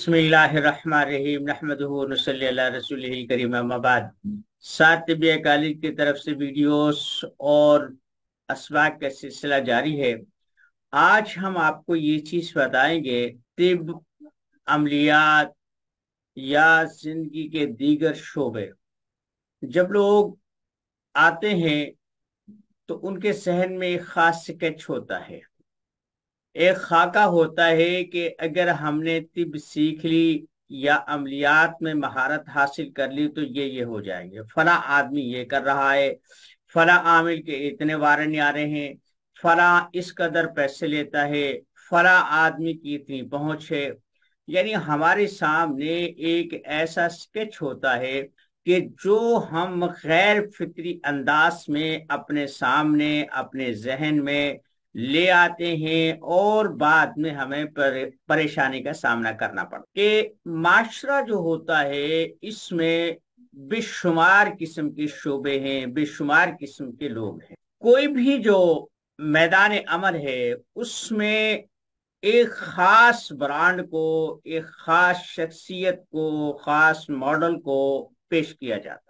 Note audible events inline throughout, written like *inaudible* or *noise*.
बिस्मिल्लाहमानबाद सात तबिया कॉलेज की तरफ से वीडियोस और असबाक का सिलसिला जारी है आज हम आपको ये चीज बताएंगे तिब अमलियात या जिंदगी के दीगर शोबे जब लोग आते हैं तो उनके सहन में एक खास स्केच होता है एक खाका होता है कि अगर हमने तिब सीख ली या अमलियात में महारत हासिल कर ली तो ये ये हो जाएंगे फला आदमी ये कर रहा है फला आमिल के इतने वारन आ रहे हैं फला इस कदर पैसे लेता है फला आदमी की इतनी पहुंच है यानी हमारे सामने एक ऐसा स्केच होता है कि जो हम गैर फित्री अंदाज में अपने सामने अपने जहन में ले आते हैं और बाद में हमें परे, परेशानी का सामना करना पड़ता कि माशरा जो होता है इसमें बेशुमार किस्म के शोबे हैं बेशुमार किस्म के लोग हैं कोई भी जो मैदान अमल है उसमें एक खास ब्रांड को एक खास शख्सियत को खास मॉडल को पेश किया जाता है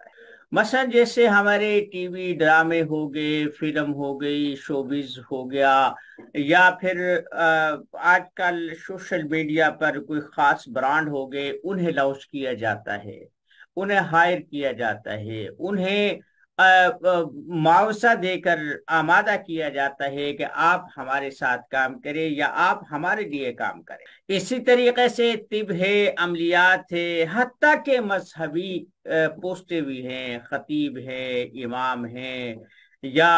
मसलन जैसे हमारे टीवी ड्रामे हो गए फिल्म हो गई शोबिज हो गया या फिर आजकल सोशल मीडिया पर कोई खास ब्रांड हो गए उन्हें लॉन्च किया जाता है उन्हें हायर किया जाता है उन्हें मुआवजा देकर आमादा किया जाता है कि आप हमारे साथ काम करें या आप हमारे लिए काम करें इसी तरीके से तिब है अमलियात है हती के मजहबी पोस्ट भी हैं खतीब है इमाम हैं या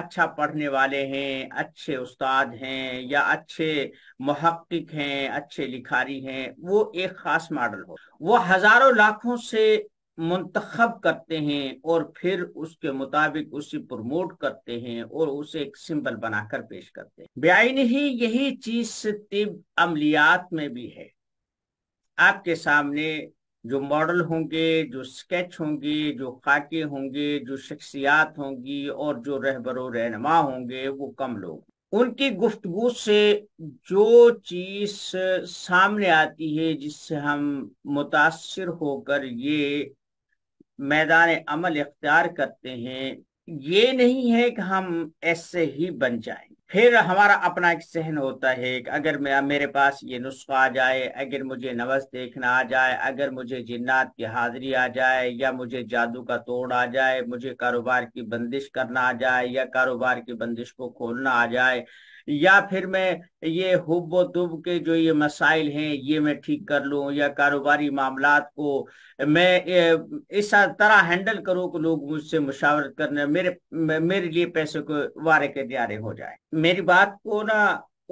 अच्छा पढ़ने वाले हैं अच्छे उस्ताद हैं या अच्छे महक्क हैं अच्छे लिखारी हैं वो एक खास मॉडल हो वो हजारों लाखों से मुंतखब करते हैं और फिर उसके मुताबिक उसे प्रमोट करते हैं और उसे एक सिंबल बनाकर पेश करते हैं बेआईन ही यही चीज तिब अमलियात में भी है आपके सामने जो मॉडल होंगे जो स्केच होंगे जो खाके होंगे जो शख्सियात होंगी और जो रहबर रहनमा होंगे वो कम लोग उनकी गुफ्तगु से जो चीज सामने आती है जिससे हम मुतासर होकर ये मैदान अमल इख्तियार करते हैं ये नहीं है कि हम ऐसे ही बन जाए फिर हमारा अपना एक सहन होता है कि अगर मैं मेरे पास ये नुस्खा आ जाए अगर मुझे नवस देखना आ जाए अगर मुझे जिन्नात की हाजिरी आ जाए या मुझे जादू का तोड़ आ जाए मुझे कारोबार की बंदिश करना आ जाए या कारोबार की बंदिश को खोलना आ जाए या फिर मैं ये हुब दुब के जो ये मसाइल हैं ये मैं ठीक कर लू या कारोबारी मामला को मैं इस तरह हैंडल करूँ कि लोग मुझसे मुशावरत करने मेरे मेरे लिए पैसे को वारे के न्यारे हो जाए मेरी बात को ना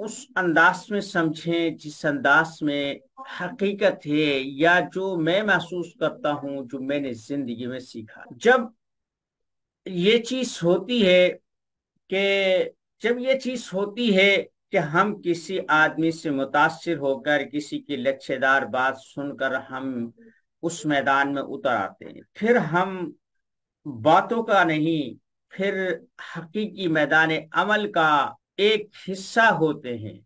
उस अंदाज में समझें जिस अंदाज में हकीकत है या जो मैं महसूस करता हूं जो मैंने जिंदगी में सीखा जब ये चीज होती है कि जब ये चीज होती है कि हम किसी आदमी से मुतासर होकर किसी की लच्छेदार बात सुनकर हम उस मैदान में उतर आते हैं फिर हम बातों का नहीं फिर हकीकी मैदान अमल का एक हिस्सा होते हैं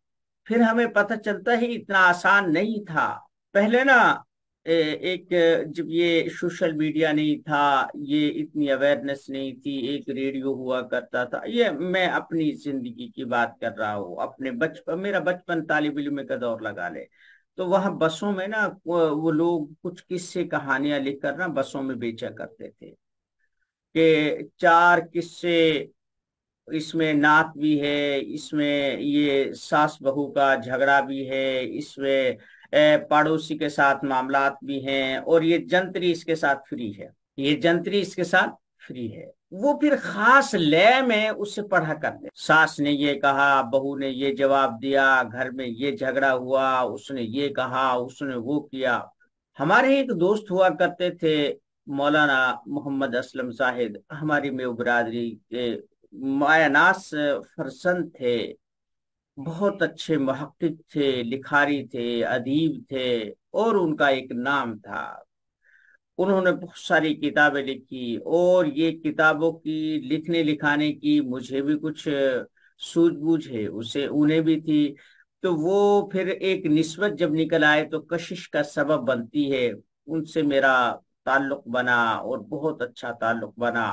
फिर हमें पता चलता ही इतना आसान नहीं था पहले ना एक जब ये सोशल मीडिया नहीं था ये इतनी अवेयरनेस नहीं थी एक रेडियो हुआ करता था ये मैं अपनी जिंदगी की बात कर रहा हूँ अपने बचपन मेरा बचपन तालब इलम का दौर लगा ले तो वहाँ बसों में ना वो लोग कुछ किस्से कहानियां लिखकर ना बसों में बेचा करते थे कि चार किस्से इसमें नात भी है इसमें ये सास बहू का झगड़ा भी है इसमें पड़ोसी के साथ मामला भी हैं और ये जंतरी इसके साथ फ्री है ये जंतरी इसके साथ फ्री है वो फिर खास लय में उससे पढ़ा कर दे सास ने ये कहा बहू ने ये जवाब दिया घर में ये झगड़ा हुआ उसने ये कहा उसने वो किया हमारे एक दोस्त हुआ करते थे मौलाना मोहम्मद असलम साहिद हमारी मेव बरादरी के मायानास फरसन थे बहुत अच्छे महक्क थे लिखारी थे अदीब थे और उनका एक नाम था उन्होंने बहुत सारी किताबें लिखी और ये किताबों की लिखने लिखाने की मुझे भी कुछ सूझबूझ है उसे उन्हें भी थी तो वो फिर एक निस्बत जब निकल आए तो कशिश का सबब बनती है उनसे मेरा ताल्लुक बना और बहुत अच्छा ताल्लुक बना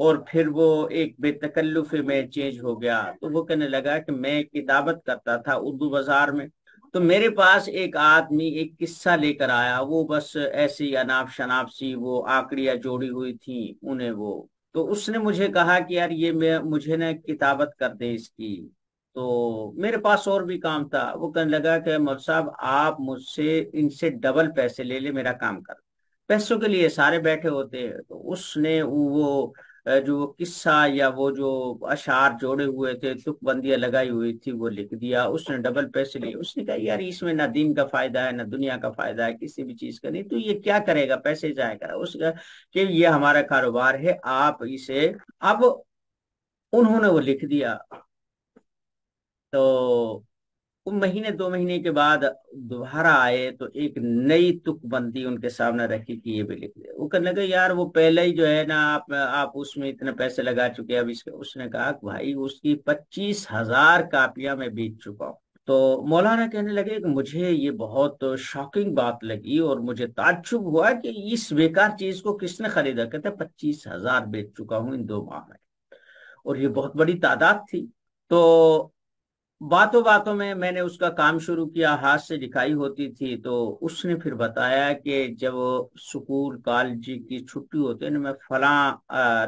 और फिर वो एक बेतकल्लुफ में चेंज हो गया तो वो कहने लगा कि मैं किताबत करता था उर्दू बाजार में तो मेरे पास एक आदमी एक किस्सा लेकर आया वो बस ऐसी अनाप शनाप सी वो आकड़ियां जोड़ी हुई थी उन्हें वो तो उसने मुझे कहा कि यार ये मैं मुझे ना किताबत कर दे इसकी तो मेरे पास और भी काम था वो कहने लगा कि मोर साहब आप मुझसे इनसे डबल पैसे ले ले मेरा काम कर पैसों के लिए सारे बैठे होते हैं तो उसने वो जो किस्सा या वो जो अशार जोड़े हुए थे तुकबंदियां लगाई हुई थी वो लिख दिया उसने डबल पैसे लिए उसने कहा यार इसमें ना दीन का फायदा है ना दुनिया का फायदा है किसी भी चीज का नहीं तो ये क्या करेगा पैसे जाएगा करा उसका कि ये हमारा कारोबार है आप इसे अब उन्होंने वो लिख दिया तो वो महीने दो महीने के बाद दोबारा आए तो एक नई तुकबंदी उनके सामने रखी कि ये भी लिख दे वो कहने लगे यार वो पहले ही जो है ना आप आप उसमें इतने पैसे लगा चुके अब इसके उसने कहा भाई उसकी पच्चीस हजार कापियां मैं बीत चुका हूँ तो मौलाना कहने लगे कि मुझे ये बहुत शॉकिंग बात लगी और मुझे ताज्जुब हुआ कि इस बेकार चीज को किसने खरीदा कहते पच्चीस हजार बेच चुका हूँ इन दो माह में और ये बहुत बड़ी तादाद थी तो बातों बातों में मैंने उसका काम शुरू किया हाथ से लिखाई होती थी तो उसने फिर बताया कि जब स्कूल कॉलेज की छुट्टी होती है ना मैं फला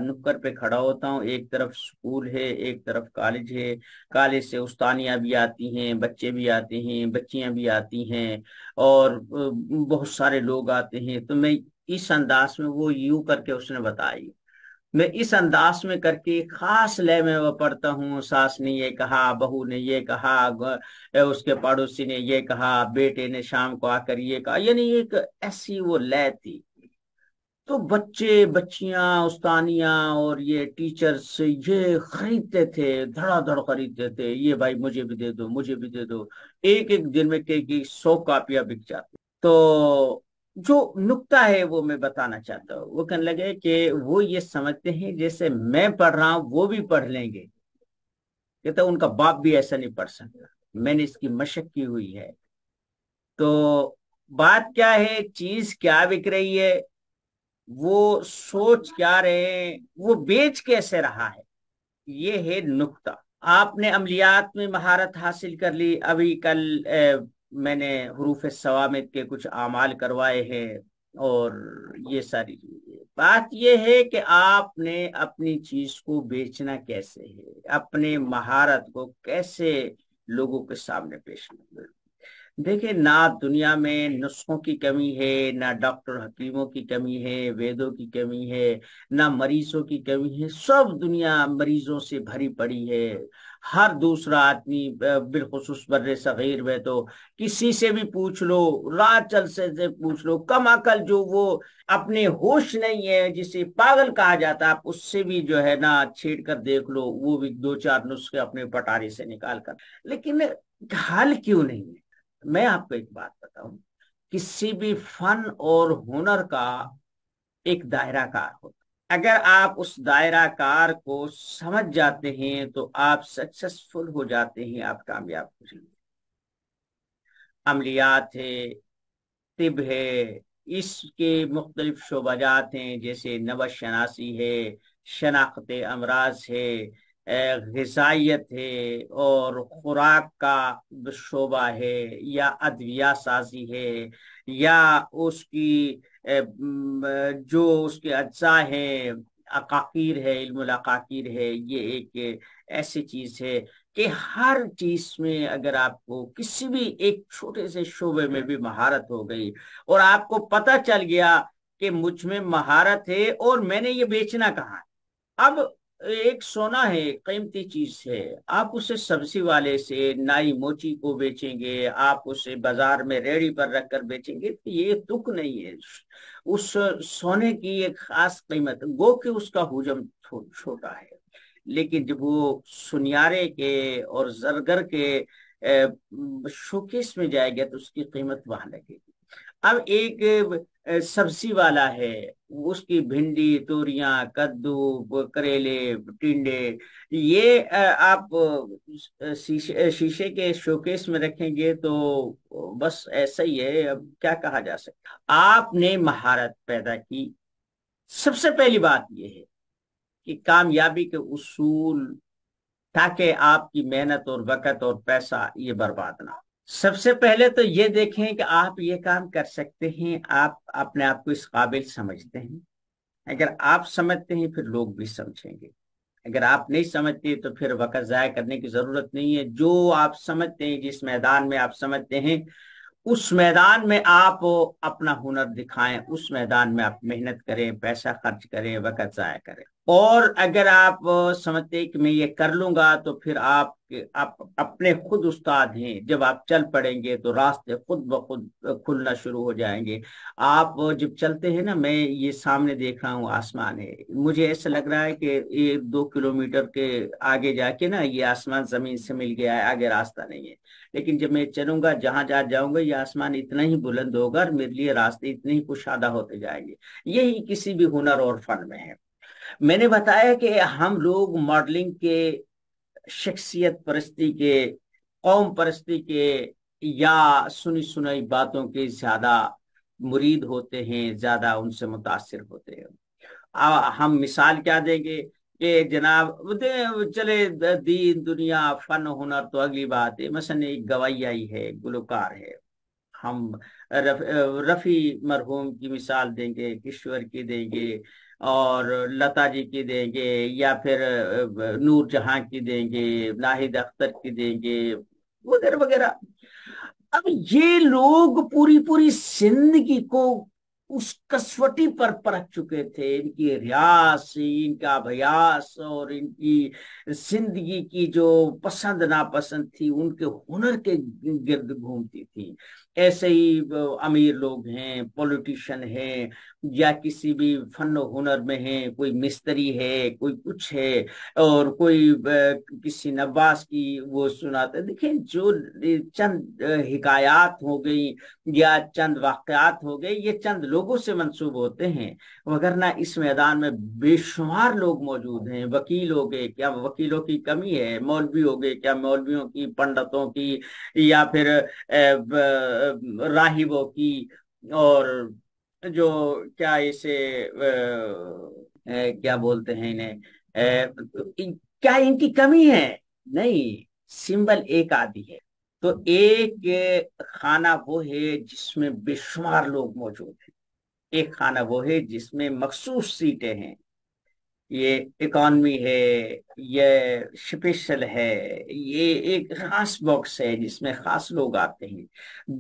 नुक्कर पे खड़ा होता हूँ एक तरफ स्कूल है एक तरफ कॉलेज है कॉलेज से उस्तानियाँ भी आती हैं बच्चे भी आते हैं बच्चियाँ भी आती हैं और बहुत सारे लोग आते हैं तो मैं इस अंदाज में वो यूं करके उसने बताई मैं इस अंदाज में करके खास लय में वह पढ़ता हूँ सास ने ये कहा बहू ने ये कहा उसके पड़ोसी ने ये कहा बेटे ने शाम को आकर ये कहा यानी एक ऐसी वो लय थी तो बच्चे बच्चियां उस्तानिया और ये टीचर्स ये खरीदते थे धड़ाधड़ खरीदते थे ये भाई मुझे भी दे दो मुझे भी दे दो एक एक दिन में कई कई सौ कापियां बिक जाती तो जो नुकता है वो मैं बताना चाहता हूँ वो कहने लगे कि वो ये समझते हैं जैसे मैं पढ़ रहा हूँ वो भी पढ़ लेंगे तो उनका बाप भी ऐसा नहीं पढ़ सकता मैंने इसकी मशक की हुई है तो बात क्या है चीज क्या बिक रही है वो सोच क्या रहे हैं वो बेच कैसे रहा है ये है नुकता आपने अमलियात में महारत हासिल कर ली अभी कल मैंने हरूफ सवामित के कुछ आमाल करवाए हैं और ये सारी बात यह है कि आपने अपनी चीज को बेचना कैसे है अपने महारत को कैसे लोगों के सामने पेश करना देखिए ना दुनिया में नुस्खों की कमी है ना डॉक्टर हकीमों की कमी है वेदों की कमी है ना मरीजों की कमी है सब दुनिया मरीजों से भरी पड़ी है हर दूसरा आदमी बिलखसूस बर सग़ीर में तो किसी से भी पूछ लो रात चल से, से पूछ लो कम अकल जो वो अपने होश नहीं है जिसे पागल कहा जाता है उससे भी जो है ना छेड़ कर देख लो वो भी दो चार नुस्खे अपने पटारे से निकाल कर लेकिन हल क्यों नहीं है मैं आपको एक बात बताऊं किसी भी फन और हुनर का एक दायरा कार होता अगर आप उस दायरा कार को समझ जाते हैं तो आप सक्सेसफुल हो जाते हैं आप कामयाब हो जाएंगे अमलियात है तिब है इसके मुख्तलिफ शोबाजात हैं जैसे नवशनासी है शनाख्त अमराज है गजाइत है और खुराक का शोबा है या अदविया साजी है या उसकी जो उसके अज्जा है अकाकीर है इल्मकाकीर है ये एक ऐसी चीज है कि हर चीज में अगर आपको किसी भी एक छोटे से शोबे में भी महारत हो गई और आपको पता चल गया कि मुझ में महारत है और मैंने ये बेचना कहा अब एक सोना है कीमती चीज है आप उसे सब्जी वाले से नाई मोची को बेचेंगे आप उसे बाजार में रेडी पर रखकर बेचेंगे तो ये दुख नहीं है उस सोने की एक खास कीमत गो के उसका हुजम छोटा है लेकिन जब वो सुनियारे के और जरगर के शोकेस में जाएगा तो उसकी कीमत वहां लगेगी अब एक सब्जी वाला है उसकी भिंडी तोरिया कद्दू करेले टिंडे ये आप शीशे शीशे के शोकेस में रखेंगे तो बस ऐसा ही है अब क्या कहा जा सकता आपने महारत पैदा की सबसे पहली बात यह है कि कामयाबी के उसूल ताकि आपकी मेहनत और वक़्त और पैसा ये बर्बाद ना सबसे पहले तो ये देखें कि आप ये काम कर सकते हैं आप अपने आप को इस काबिल समझते हैं अगर आप समझते हैं फिर लोग भी समझेंगे अगर आप नहीं समझते तो फिर वक़्त ज़ाय करने की ज़रूरत नहीं है जो आप समझते हैं जिस मैदान में आप समझते हैं उस मैदान में आप अपना हुनर दिखाएं उस मैदान में आप मेहनत करें पैसा खर्च करें वक़्त ज़या करें और अगर आप समझते कि मैं ये कर लूंगा तो फिर आप आप अपने खुद उस्ताद हैं जब आप चल पड़ेंगे तो रास्ते खुद ब खुद खुलना शुरू हो जाएंगे आप जब चलते हैं ना मैं ये सामने देख रहा हूँ आसमान है मुझे ऐसा लग रहा है कि एक दो किलोमीटर के आगे जाके ना ये आसमान जमीन से मिल गया है आगे रास्ता नहीं है लेकिन जब मैं चलूंगा जहां जा जाऊंगा ये आसमान इतना ही बुलंद होगा और मेरे लिए रास्ते इतने ही कुशादा होते जाएंगे यही किसी भी हुनर और फन में है मैंने बताया कि हम लोग मॉडलिंग के शख्सियत परस्ती के कौम परस्ती के या सुनी सुनाई बातों के ज्यादा मुरीद होते हैं ज्यादा उनसे मुतासर होते हैं आ, हम मिसाल क्या देंगे कि जनाब चले दीन दुनिया फन हुनर तो अगली बात है मसन एक आई है गुलकार है हम रफ, रफी मरहूम की मिसाल देंगे किश्वर की देंगे और लता जी की देंगे या फिर नूर जहां की देंगे नाहिद अख्तर की देंगे वगैरह वगैरह अब ये लोग पूरी पूरी जिंदगी को उस कसवटी पर परख चुके थे इनकी रियास इनका अभ्यास और इनकी जिंदगी की जो पसंद नापसंद थी उनके हुनर के गिर्द घूमती थी ऐसे ही अमीर लोग हैं पॉलिटिशियन हैं या किसी भी फन हुनर में है कोई मिस्त्री है कोई कुछ है और कोई किसी नब्बास की वो सुनाते देखिए जो चंद हिकायात हो गई या चंद वाकयात हो गए ये चंद लोगों से मंसूब होते हैं वगरना इस मैदान में बेशुमार लोग मौजूद हैं वकील हो गए क्या वकीलों की कमी है मौलवी हो गए क्या मौलवियों की पंडितों की या फिर ए, ब, राहिबों की और जो क्या इसे क्या बोलते हैं इन्हें क्या इनकी कमी है नहीं सिंबल एक आदि है तो एक खाना वो है जिसमें बेशुमार लोग मौजूद हैं एक खाना वो है जिसमें मखसूस सीटें हैं ये इकॉनमी है ये स्पेशल है ये एक खास बॉक्स है जिसमें खास लोग आते हैं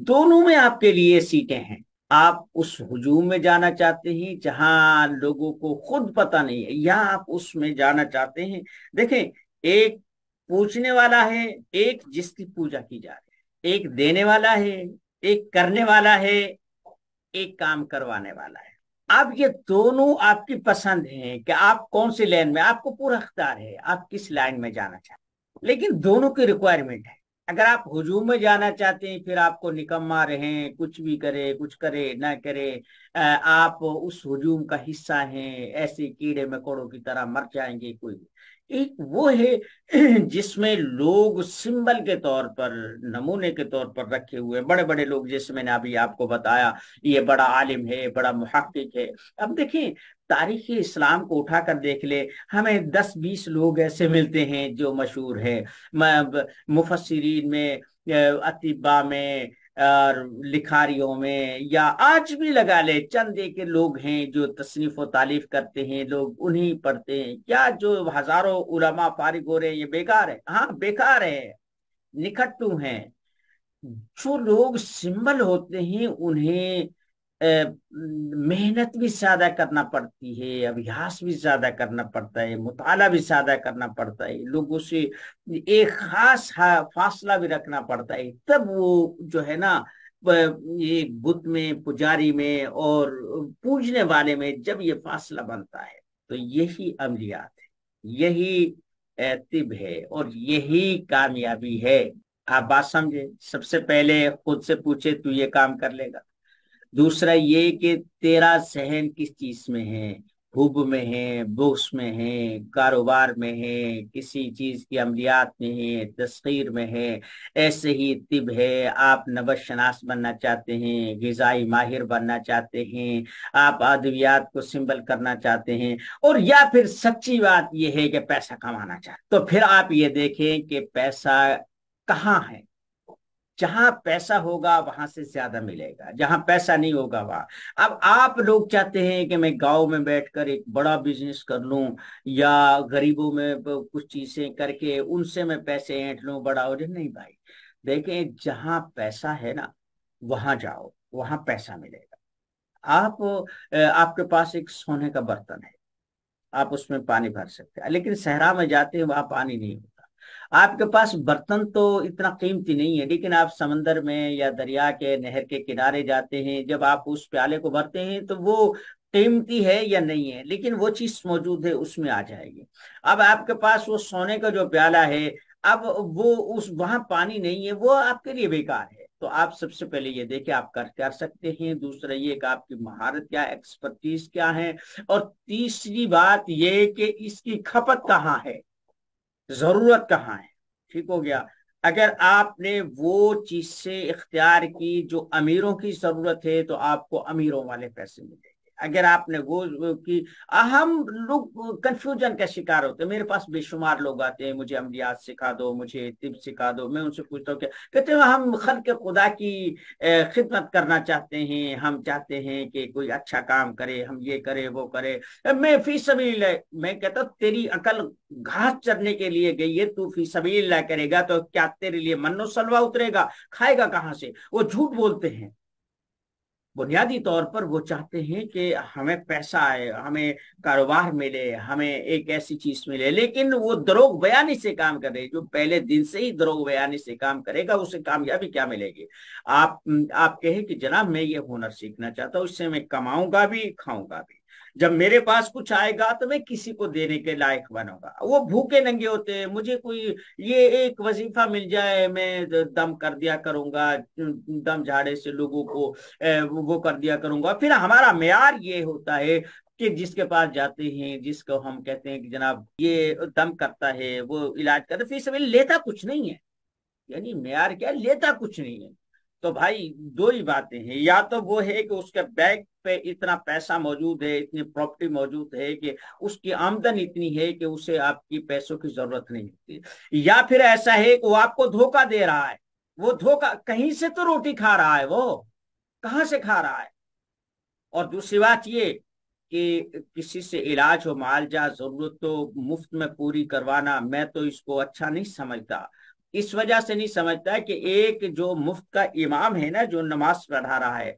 दोनों में आपके लिए सीटें हैं आप उस हजूम में जाना चाहते हैं जहां लोगों को खुद पता नहीं है या आप उसमें जाना चाहते हैं देखें एक पूछने वाला है एक जिसकी पूजा की जा रही है एक देने वाला है एक करने वाला है एक काम करवाने वाला है अब ये दोनों आपकी पसंद है कि आप कौन सी लाइन में आपको पूरा अख्तियार है आप किस लाइन में जाना चाहते लेकिन दोनों की रिक्वायरमेंट है अगर आप हुजूम में जाना चाहते हैं फिर आपको निकम्मा रहे कुछ भी करे कुछ करे ना करे आप उस हुजूम का हिस्सा हैं ऐसे कीड़े मकोड़ों की तरह मर जाएंगे कोई एक वो है *clears throat* जिसमें लोग सिंबल के तौर पर नमूने के तौर पर रखे हुए बड़े बड़े लोग जैसे मैंने अभी आपको बताया ये बड़ा आलिम है बड़ा मुहक है अब देखें तारीख इस्लाम को उठा कर देख ले हमें दस बीस लोग ऐसे मिलते हैं जो मशहूर है मुफसरीन में अतिबा में और लिखारियों में या आज भी लगा ले चंद के लोग हैं जो तसनीफ तालीफ तारीफ करते हैं लोग उन्हीं पढ़ते हैं क्या जो हजारों उलमा फारिग हो रहे हैं ये बेकार है हाँ बेकार है निकट्टू हैं जो लोग सिंबल होते हैं उन्हें मेहनत भी ज्यादा करना पड़ती है अभ्यास भी ज्यादा करना पड़ता है मुताला भी ज्यादा करना पड़ता है लोगों से एक खास फासला भी रखना पड़ता है तब वो जो है ना ये बुद्ध में पुजारी में और पूजने वाले में जब ये फासला बनता है तो यही अमलियात है यही तिब है और यही कामयाबी है आप बात समझे सबसे पहले खुद से पूछे तू ये काम कर लेगा दूसरा ये कि तेरा सहन किस चीज में है हुब में है बुक्स में है कारोबार में है किसी चीज की अमलियात में है तस्खीर में है ऐसे ही तिब है आप नबत शनास बनना चाहते हैं गजाई माहिर बनना चाहते हैं आप अद्वियात को सिंबल करना चाहते हैं और या फिर सच्ची बात यह है कि पैसा कमाना चाहते तो फिर आप ये देखें कि पैसा कहाँ है जहां पैसा होगा वहां से ज्यादा मिलेगा जहां पैसा नहीं होगा वहां अब आप लोग चाहते हैं कि मैं गांव में बैठकर एक बड़ा बिजनेस कर लूं या गरीबों में कुछ चीजें करके उनसे मैं पैसे ऐंठ लूं बड़ा हो जाए नहीं भाई देखें जहां पैसा है ना वहां जाओ वहां पैसा मिलेगा आप आपके पास एक सोने का बर्तन है आप उसमें पानी भर सकते हैं लेकिन सहरा में जाते हैं वहां पानी नहीं होता आपके पास बर्तन तो इतना कीमती नहीं है लेकिन आप समंदर में या दरिया के नहर के किनारे जाते हैं जब आप उस प्याले को भरते हैं तो वो कीमती है या नहीं है लेकिन वो चीज मौजूद है उसमें आ जाएगी अब आपके पास वो सोने का जो प्याला है अब वो उस वहां पानी नहीं है वो आपके लिए बेकार है तो आप सबसे पहले ये देखे आप कर कर सकते हैं दूसरा ये कि आपकी महारत क्या एक्सपर्टीज क्या है और तीसरी बात ये कि इसकी खपत कहाँ है जरूरत कहाँ है ठीक हो गया अगर आपने वो चीज से इख्तियार की जो अमीरों की जरूरत है तो आपको अमीरों वाले पैसे मिले अगर आपने वो की हम लोग कंफ्यूजन का शिकार होते हैं मेरे पास बेशुमार लोग आते हैं मुझे अमलियात सिखा दो मुझे तिब सिखा दो मैं उनसे पूछता हूँ क्या कहते हैं हम खल के खुदा की खिदमत करना चाहते हैं हम चाहते हैं कि कोई अच्छा काम करे हम ये करे वो करे मैं फी सबील मैं कहता तेरी अकल घास चरने के लिए गई है तू फी सबील करेगा तो क्या तेरे लिए मनो सलवा उतरेगा खाएगा कहाँ से वो झूठ बोलते हैं बुनियादी तौर पर वो चाहते हैं कि हमें पैसा आए हमें कारोबार मिले हमें एक ऐसी चीज मिले लेकिन वो दरोग बयानी से काम करे जो पहले दिन से ही दरोग बयानी से काम करेगा उसे कामयाबी क्या मिलेगी आप आप कहे कि जनाब मैं ये हुनर सीखना चाहता हूँ इससे मैं कमाऊंगा भी खाऊंगा भी जब मेरे पास कुछ आएगा तो मैं किसी को देने के लायक बनूंगा वो भूखे नंगे होते हैं मुझे कोई ये एक वजीफा मिल जाए मैं दम कर दिया करूंगा दम झाड़े से लोगों को वो कर दिया करूंगा फिर हमारा मैार ये होता है कि जिसके पास जाते हैं जिसको हम कहते हैं कि जनाब ये दम करता है वो इलाज करता फिर सब लेता कुछ नहीं है यानी मैार क्या लेता कुछ नहीं है तो भाई दो ही बातें हैं या तो वो है कि उसके बैग पे इतना पैसा मौजूद है इतनी प्रॉपर्टी मौजूद है कि उसकी आमदन इतनी है कि उसे आपकी पैसों की जरूरत नहीं होती या फिर ऐसा है कि वो आपको धोखा दे रहा है वो धोखा कहीं से तो रोटी खा रहा है वो कहां से खा रहा है और दूसरी बात ये कि किसी से इलाज हो मालजा जरूरत तो मुफ्त में पूरी करवाना मैं तो इसको अच्छा नहीं समझता इस वजह से नहीं समझता कि एक जो मुफ्त का इमाम है ना जो नमाज पढ़ा रहा है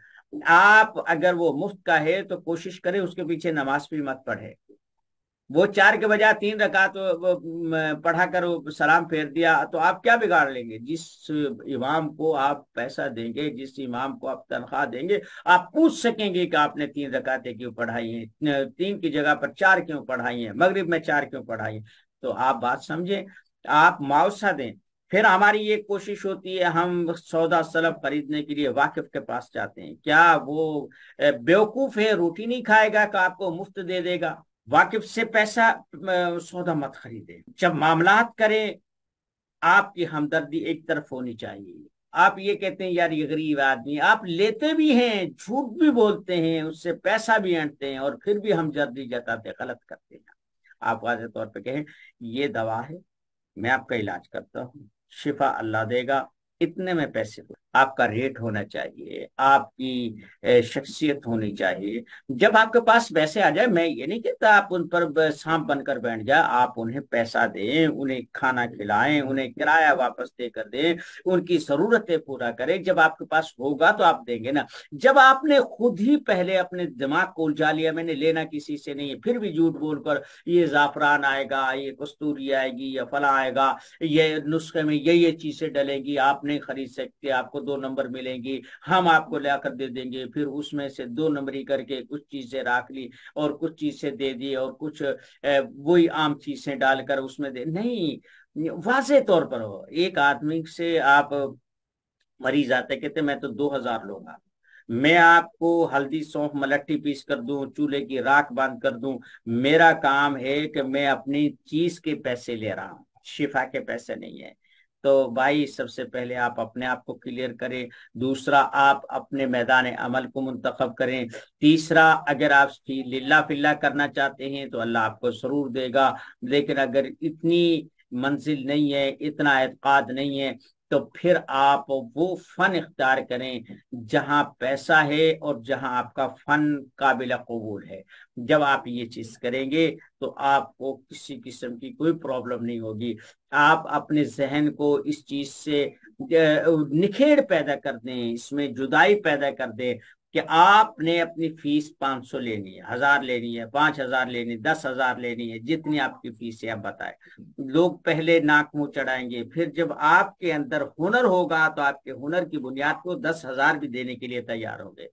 आप अगर वो मुफ्त का है तो कोशिश करें उसके पीछे नमाज भी मत पढ़े वो चार के बजाय तीन रकात तो पढ़ा कर सलाम फेर दिया तो आप क्या बिगाड़ लेंगे जिस इमाम को आप पैसा देंगे जिस इमाम को आप तनख्वाह देंगे आप पूछ सकेंगे कि आपने तीन रकातें क्यों पढ़ाई हैं तीन की जगह पर चार क्यों पढ़ाई हैं मगरिब में चार क्यों पढ़ाई है? तो आप बात समझें आप मुआवसा दें फिर हमारी ये कोशिश होती है हम सौदा सलब खरीदने के लिए वाकिफ के पास जाते हैं क्या वो बेवकूफ है रोटी नहीं खाएगा का तो आपको मुफ्त दे देगा वाकिफ से पैसा सौदा मत खरीदे जब मामला करें आपकी हमदर्दी एक तरफ होनी चाहिए आप ये कहते हैं यार ये गरीब आदमी आप लेते भी हैं झूठ भी बोलते हैं उससे पैसा भी अंटते हैं और फिर भी हम जर्दी जताते गलत करते हैं आप वाजह तौर पे कहें ये दवा है मैं आपका इलाज करता हूँ शिफा अल्लाह देगा इतने में पैसे आपका रेट होना चाहिए आपकी शख्सियत होनी चाहिए जब आपके पास पैसे आ जाए मैं ये नहीं कहता आप उन पर सांप बनकर बैठ जाए आप उन्हें पैसा दें उन्हें खाना खिलाएं उन्हें किराया वापस दे कर दें उनकी जरूरतें पूरा करें जब आपके पास होगा तो आप देंगे ना जब आपने खुद ही पहले अपने दिमाग को उलझा लिया मैंने लेना किसी से नहीं है फिर भी झूठ बोल कर ये जाफरान आएगा ये कस्तूरी आएगी या फला आएगा ये नुस्खे में ये ये चीजें डलेगी आप नहीं खरीद सकते आपको दो नंबर मिलेंगी हम आपको ला कर दे देंगे फिर उसमें से दो नंबरी करके कुछ चीजें राख ली और कुछ चीजें दे दी और कुछ वही आम चीजें डालकर उसमें दे नहीं वाजे तौर पर हो एक आदमी से आप मरीज आते कहते मैं तो दो हजार लूंगा मैं आपको हल्दी सौंफ मलट्टी पीस कर दूं चूल्हे की राख बांध कर दूं मेरा काम है कि मैं अपनी चीज के पैसे ले रहा हूं शिफा के पैसे नहीं है तो भाई सबसे पहले आप अपने आप को क्लियर करें दूसरा आप अपने मैदान अमल को मुंतखब करें तीसरा अगर आप लिल्ला फिल्ला करना चाहते हैं तो अल्लाह आपको जरूर देगा लेकिन अगर इतनी मंजिल नहीं है इतना एतकाद नहीं है तो फिर आप वो फन इख्तियार करें जहां पैसा है और जहां आपका फन काबिल कबूल है जब आप ये चीज करेंगे तो आपको किसी किस्म की कोई प्रॉब्लम नहीं होगी आप अपने जहन को इस चीज से निखेड़ पैदा कर दें इसमें जुदाई पैदा कर दें कि आपने अपनी फीस 500 लेनी है हजार लेनी है पांच हजार लेनी दस हजार लेनी है जितनी आपकी फीस है आप बताएं लोग पहले नाक मुंह चढ़ाएंगे फिर जब आपके अंदर हुनर होगा तो आपके हुनर की बुनियाद को दस हजार भी देने के लिए तैयार होंगे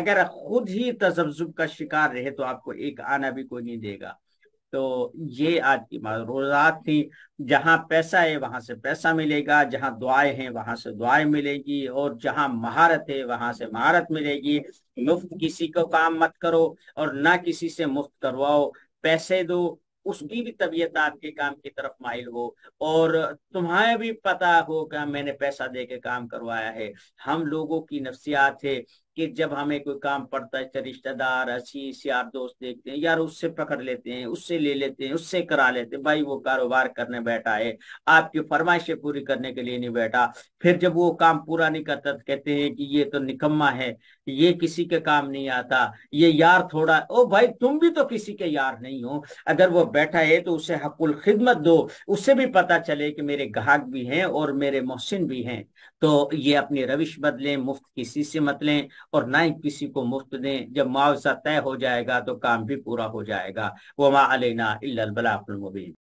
अगर खुद ही तजब्जुब का शिकार रहे तो आपको एक आना भी कोई नहीं देगा तो ये आज की मरूजात थी जहाँ पैसा है वहां से पैसा मिलेगा जहाँ दुआएं हैं वहां से दुआएं मिलेगी और जहाँ महारत है वहां से महारत मिलेगी मुफ्त किसी को काम मत करो और ना किसी से मुफ्त करवाओ पैसे दो उसकी भी तबीयत आपके काम की तरफ माइल हो और तुम्हें भी पता हो कि मैंने पैसा दे के काम करवाया है हम लोगों की नफ्सियात है कि जब हमें कोई काम पड़ता है रिश्तेदार अशीस यार दोस्त देखते हैं यार उससे पकड़ लेते हैं उससे ले लेते हैं उससे करा लेते हैं भाई वो कारोबार करने बैठा है आपकी फरमाइशें पूरी करने के लिए नहीं बैठा फिर जब वो काम पूरा नहीं करता तो कहते हैं कि ये तो निकम्मा है ये किसी के काम नहीं आता ये यार थोड़ा ओ भाई तुम भी तो किसी के यार नहीं हो अगर वो बैठा है तो उसे हकुल खिदमत दो उससे भी पता चले कि मेरे ग्राहक भी हैं और मेरे मोहसिन भी हैं तो ये अपनी रविश बदलें मुफ्त किसी से मत लें और ना ही किसी को मुफ्त दें जब मुआवजा तय हो जाएगा तो काम भी पूरा हो जाएगा वमा अलना इलाबलामुबीन